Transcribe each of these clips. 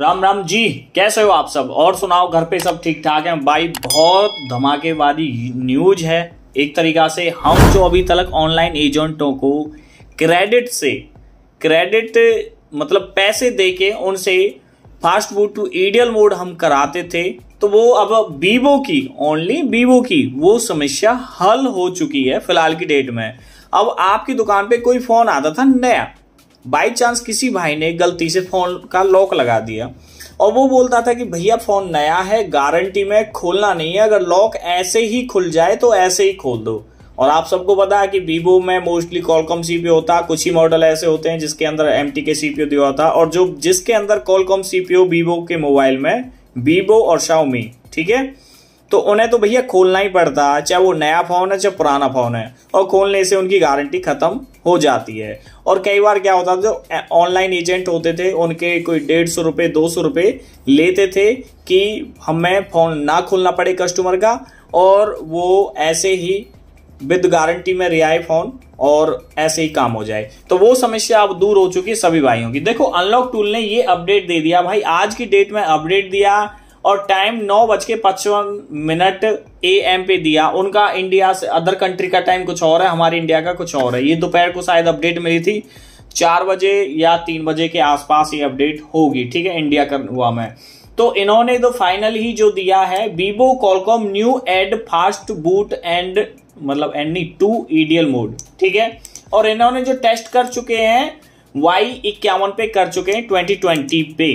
राम राम जी कैसे हो आप सब और सुनाओ घर पे सब ठीक ठाक हैं भाई बहुत धमाके वाली न्यूज है एक तरीका से हम जो अभी तक ऑनलाइन एजेंटों को क्रेडिट से क्रेडिट मतलब पैसे दे के उनसे fast boot to EDL mode हम कराते थे तो वो अब बीबो की ओनली बीबो की वो समस्या हल हो चुकी है फिलहाल की डेट में अब आपकी दुकान पे कोई फ़ोन आता था नया बाई चांस किसी भाई ने गलती से फोन का लॉक लगा दिया और वो बोलता था कि भैया फोन नया है गारंटी में खोलना नहीं है अगर लॉक ऐसे ही खुल जाए तो ऐसे ही खोल दो और आप सबको पता है कि वीवो में मोस्टली कॉलकॉम सीपीओ होता कुछ ही मॉडल ऐसे होते हैं जिसके अंदर एम टी के सीपीओ दिया होता और जो जिसके अंदर कॉलकॉम सीपीओ वीवो के मोबाइल में वीवो और शाओमी ठीक है तो उन्हें तो भैया खोलना ही पड़ता है चाहे वो नया फ़ोन है चाहे पुराना फ़ोन है और खोलने से उनकी गारंटी ख़त्म हो जाती है और कई बार क्या होता जो ऑनलाइन एजेंट होते थे उनके कोई डेढ़ सौ रुपये दो सौ रुपये लेते थे कि हमें फ़ोन ना खोलना पड़े कस्टमर का और वो ऐसे ही विद गारंटी में रियाए फ़ोन और ऐसे ही काम हो जाए तो वो समस्या अब दूर हो चुकी है सभी भाइयों की देखो अनलॉक टूल ने ये अपडेट दे दिया भाई आज की डेट में अपडेट दिया और टाइम नौ बज के पचपन मिनट ए एम पे दिया उनका इंडिया से अदर कंट्री का टाइम कुछ और है हमारे इंडिया का कुछ और है ये दोपहर को शायद अपडेट मिली थी चार बजे या तीन बजे के आसपास ये अपडेट होगी ठीक है इंडिया का हुआ मैं तो इन्होंने तो फाइनल ही जो दिया है Vivo Qualcomm new add fast boot and मतलब एनी टू ईडियल मोड ठीक है और इन्होंने जो टेस्ट कर चुके हैं वाई इक्यावन पे कर चुके हैं ट्वेंटी ट्वेंटी पे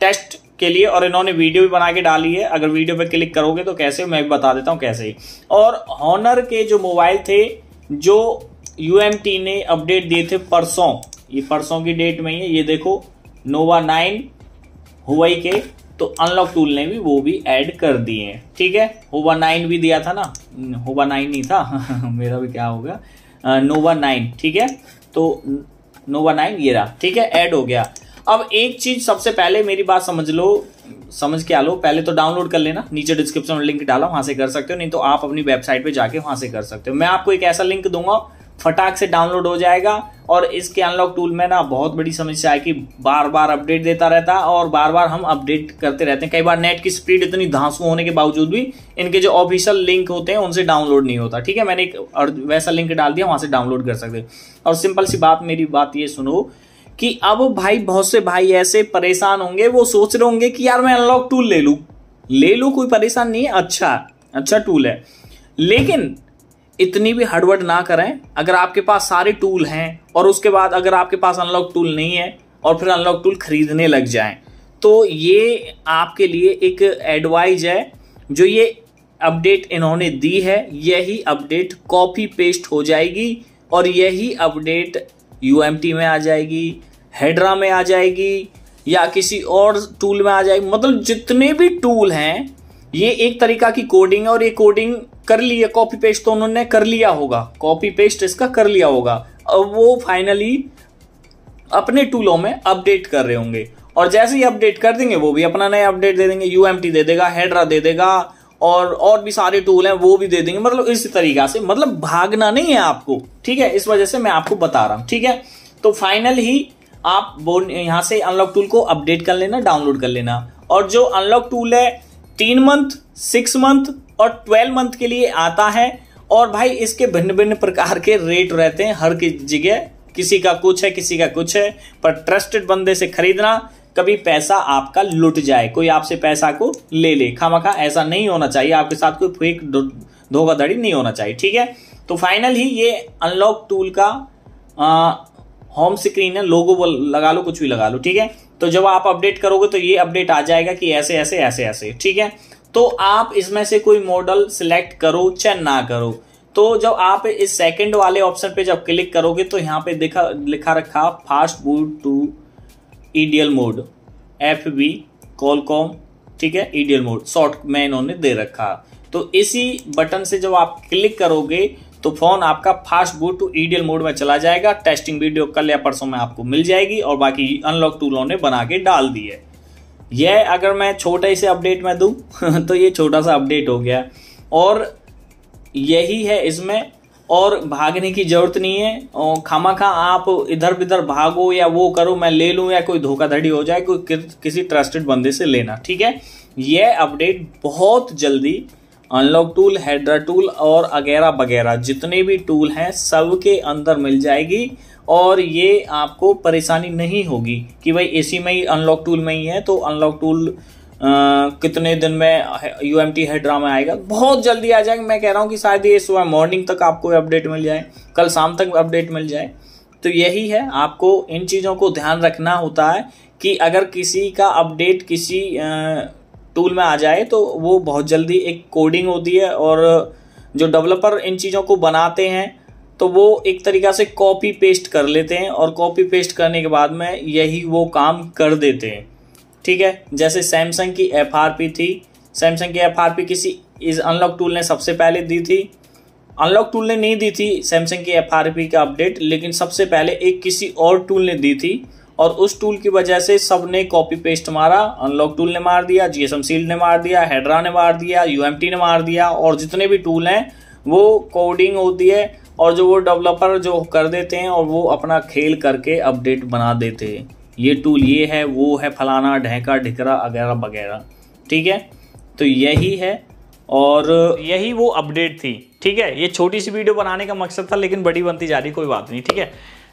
टेस्ट के लिए और इन्होंने वीडियो भी बना के डाली है अगर वीडियो पे क्लिक करोगे तो कैसे मैं भी बता देता हूँ कैसे और हॉनर के जो मोबाइल थे जो यू ने अपडेट दिए थे परसों ये परसों की डेट में ही है ये देखो नोवा नाइन हुई के तो अनलॉक टूल ने भी वो भी ऐड कर दिए हैं ठीक है होवा नाइन भी दिया था ना होवा नाइन नहीं था मेरा भी क्या होगा नोवा नाइन ठीक है तो नोवा नाइन ये रहा ठीक है ऐड हो गया अब एक चीज सबसे पहले मेरी बात समझ लो समझ के आ लो पहले तो डाउनलोड कर लेना नीचे डिस्क्रिप्शन में लिंक डाला वहां से कर सकते हो नहीं तो आप अपनी वेबसाइट पे जाके वहां से कर सकते हो मैं आपको एक ऐसा लिंक दूंगा फटाक से डाउनलोड हो जाएगा और इसके अनलॉक टूल में ना बहुत बड़ी समस्या है कि बार बार अपडेट देता रहता है और बार बार हम अपडेट करते रहते हैं कई बार नेट की स्पीड इतनी धांसू होने के बावजूद भी इनके जो ऑफिशियल लिंक होते हैं उनसे डाउनलोड नहीं होता ठीक है मैंने एक वैसा लिंक डाल दिया वहां से डाउनलोड कर सकते और सिंपल सी बात मेरी बात ये सुनो कि अब भाई बहुत से भाई ऐसे परेशान होंगे वो सोच रहे होंगे कि यार मैं अनलॉक टूल ले लूँ ले लूँ कोई परेशान नहीं है अच्छा अच्छा टूल है लेकिन इतनी भी हड़बड़ ना करें अगर आपके पास सारे टूल हैं और उसके बाद अगर आपके पास अनलॉक टूल नहीं है और फिर अनलॉक टूल खरीदने लग जाए तो ये आपके लिए एक एडवाइज है जो ये अपडेट इन्होंने दी है यही अपडेट कॉपी पेस्ट हो जाएगी और यही अपडेट यू में आ जाएगी हेड्रा में आ जाएगी या किसी और टूल में आ जाएगी मतलब जितने भी टूल हैं ये एक तरीका की कोडिंग है और ये कोडिंग कर ली है कॉपी पेस्ट तो उन्होंने कर लिया होगा कॉपी पेस्ट इसका कर लिया होगा अब वो फाइनली अपने टूलों में अपडेट कर रहे होंगे और जैसे ही अपडेट कर देंगे वो भी अपना नया अपडेट दे देंगे यू दे देगा हेड्रा दे देगा और और भी सारे टूल हैं वो भी दे देंगे मतलब इस तरीका से मतलब भागना नहीं है आपको ठीक है इस वजह से मैं आपको बता रहा हूँ ठीक है तो फाइनल ही आप बोर्ड यहाँ से अनलॉक टूल को अपडेट कर लेना डाउनलोड कर लेना और जो अनलॉक टूल है तीन मंथ सिक्स मंथ और ट्वेल्व मंथ के लिए आता है और भाई इसके भिन्न भिन्न प्रकार के रेट रहते हैं हर जगह किसी का कुछ है किसी का कुछ है पर ट्रस्टेड बंदे से खरीदना कभी पैसा आपका लुट जाए कोई आपसे पैसा को ले ले खामखा ऐसा नहीं होना चाहिए आपके साथ कोई फेक धोखाधड़ी नहीं होना चाहिए ठीक है तो फाइनल ही ये अनलॉक टूल का होम स्क्रीन है लोगो लगा लो कुछ भी लगा लो ठीक है तो जब आप अपडेट करोगे तो ये अपडेट आ जाएगा कि ऐसे ऐसे ऐसे ऐसे ठीक है तो आप इसमें से कोई मॉडल सिलेक्ट करो चाहे ना करो तो जब आप इस सेकंड वाले ऑप्शन पे जब क्लिक करोगे तो यहाँ पे देखा लिखा रखा fast boot to EDL mode F B Qualcomm ठीक है ईडीएल मोड शॉर्ट में इन्होंने दे रखा तो इसी बटन से जब आप क्लिक करोगे तो फोन आपका fast boot to EDL mode में चला जाएगा टेस्टिंग वीडियो कल या परसों में आपको मिल जाएगी और बाकी अनलॉक टूलों ने बना के डाल दी है यह अगर मैं छोटा ही से अपडेट में दूं तो ये छोटा सा अपडेट हो गया और यही है इसमें और भागने की ज़रूरत नहीं है खामा खा आप इधर बिधर भागो या वो करो मैं ले लूँ या कोई धोखाधड़ी हो जाए कोई कि, किसी ट्रस्टेड बंदे से लेना ठीक है ये अपडेट बहुत जल्दी अनलॉक टूल हैड्रा टूल और अगैरह वगैरह जितने भी टूल हैं सब के अंदर मिल जाएगी और ये आपको परेशानी नहीं होगी कि भाई इसी में ही अनलॉक टूल में ही है तो अनलॉक टूल कितने दिन में यू एम टी हेड्रा में आएगा बहुत जल्दी आ जाएगा मैं कह रहा हूँ कि शायद ये सुबह मॉर्निंग तक आपको अपडेट मिल जाए कल शाम तक अपडेट मिल जाए तो यही है आपको इन चीज़ों को ध्यान रखना होता है कि अगर किसी का अपडेट किसी टूल में आ जाए तो वो बहुत जल्दी एक कोडिंग होती है और जो डेवलपर इन चीज़ों को बनाते हैं तो वो एक तरीका से कॉपी पेस्ट कर लेते हैं और कॉपी पेस्ट करने के बाद में यही वो काम कर देते हैं ठीक है जैसे सैमसंग की एफ थी सैमसंग की एफ किसी इस अनलॉक टूल ने सबसे पहले दी थी अनलॉक टूल ने नहीं दी थी सैमसंग की एफ का अपडेट लेकिन सबसे पहले एक किसी और टूल ने दी थी और उस टूल की वजह से सब ने कॉपी पेस्ट मारा अनलॉक टूल ने मार दिया जी एस ने मार दिया हेड्रा ने मार दिया यू ने मार दिया और जितने भी टूल हैं वो कोडिंग होती है और जो वो डेवलपर जो कर देते हैं और वो अपना खेल करके अपडेट बना देते हैं ये टूल ये है वो है फलाना ढेंका ढिकरा वगैरह वगैरह ठीक है तो यही है और यही वो अपडेट थी ठीक है ये छोटी सी वीडियो बनाने का मकसद था लेकिन बड़ी बनती जा रही कोई बात नहीं ठीक है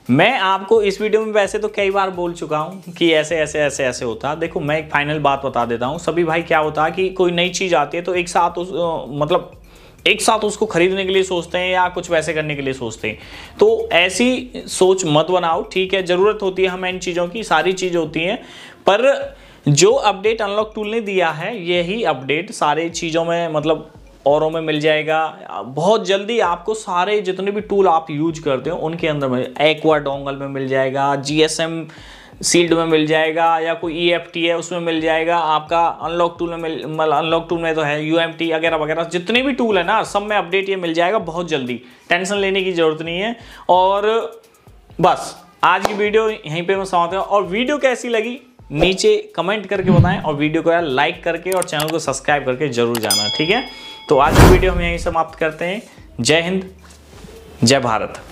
मैं आपको इस वीडियो में वैसे तो कई बार बोल चुका हूँ कि ऐसे ऐसे ऐसे ऐसे होता देखो मैं एक फाइनल बात बता देता हूँ सभी भाई क्या होता है कि कोई नई चीज़ आती है तो एक साथ उस मतलब एक साथ उसको खरीदने के लिए सोचते हैं या कुछ वैसे करने के लिए सोचते हैं तो ऐसी सोच मत बनाओ ठीक है ज़रूरत होती है हमें इन चीज़ों की सारी चीज़ होती है पर जो अपडेट अनलॉक टूल ने दिया है यही अपडेट सारे चीज़ों में मतलब औरों में मिल जाएगा बहुत जल्दी आपको सारे जितने भी टूल आप यूज करते हो उनके अंदर में एक्वा डोंगल में मिल जाएगा जीएसएम सील्ड में मिल जाएगा या कोई ई एफ टी है उसमें मिल जाएगा आपका अनलॉक टूल में मिल मतलब अनलॉक टूल में तो है यू एम टी वगैरह वगैरह जितने भी टूल है ना सब में अपडेट ये मिल जाएगा बहुत जल्दी टेंशन लेने की ज़रूरत नहीं है और बस आज की वीडियो यहीं पे मैं समाप्त हूँ और वीडियो कैसी लगी नीचे कमेंट करके बताएं और वीडियो को यार लाइक करके और चैनल को सब्सक्राइब करके जरूर जाना ठीक है तो आज की वीडियो हम यहीं समाप्त करते हैं जय हिंद जय भारत